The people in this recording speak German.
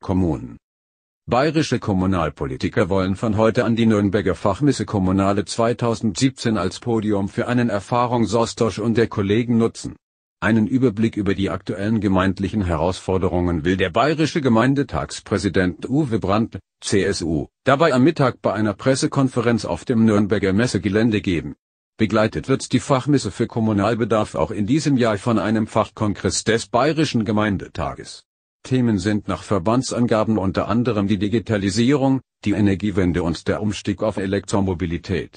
Kommunen. Bayerische Kommunalpolitiker wollen von heute an die Nürnberger Fachmesse Kommunale 2017 als Podium für einen Erfahrungsaustausch und der Kollegen nutzen. Einen Überblick über die aktuellen gemeindlichen Herausforderungen will der bayerische Gemeindetagspräsident Uwe Brandt, CSU, dabei am Mittag bei einer Pressekonferenz auf dem Nürnberger Messegelände geben. Begleitet wird die Fachmesse für Kommunalbedarf auch in diesem Jahr von einem Fachkongress des Bayerischen Gemeindetages. Themen sind nach Verbandsangaben unter anderem die Digitalisierung, die Energiewende und der Umstieg auf Elektromobilität